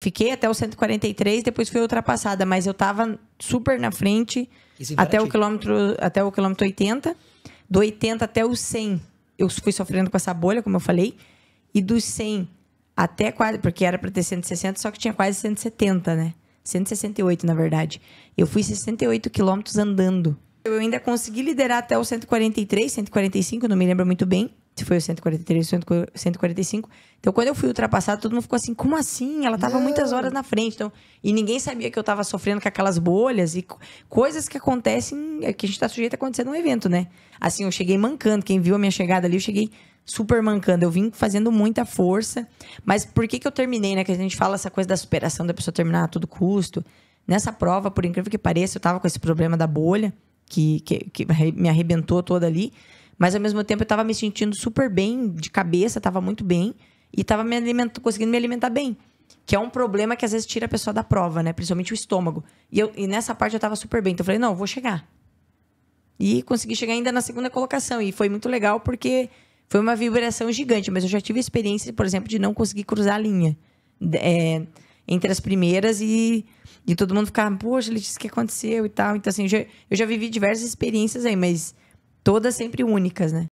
Fiquei até o 143, depois fui ultrapassada, mas eu estava super na frente até o quilômetro até o quilômetro 80, do 80 até o 100. Eu fui sofrendo com essa bolha, como eu falei, e dos 100 até quase, porque era para ter 160, só que tinha quase 170, né? 168, na verdade. Eu fui 68 quilômetros andando. Eu ainda consegui liderar até o 143, 145, não me lembro muito bem se foi o 143 145. Então, quando eu fui ultrapassado, todo mundo ficou assim, como assim? Ela estava muitas horas na frente. Então, e ninguém sabia que eu estava sofrendo com aquelas bolhas e coisas que acontecem, é, que a gente está sujeito a acontecer num evento, né? Assim, eu cheguei mancando. Quem viu a minha chegada ali, eu cheguei super mancando. Eu vim fazendo muita força. Mas por que, que eu terminei, né? Que a gente fala essa coisa da superação, da pessoa terminar a todo custo. Nessa prova, por incrível que pareça, eu estava com esse problema da bolha, que, que, que me arrebentou toda ali. Mas ao mesmo tempo eu tava me sentindo super bem de cabeça, tava muito bem. E tava me alimentando, conseguindo me alimentar bem. Que é um problema que às vezes tira a pessoa da prova, né? Principalmente o estômago. E, eu, e nessa parte eu tava super bem. Então eu falei, não, eu vou chegar. E consegui chegar ainda na segunda colocação. E foi muito legal porque foi uma vibração gigante. Mas eu já tive experiência, por exemplo, de não conseguir cruzar a linha. É, entre as primeiras e, e todo mundo ficar, poxa, ele disse o que aconteceu e tal. Então, assim, eu já, eu já vivi diversas experiências aí, mas todas sempre únicas, né?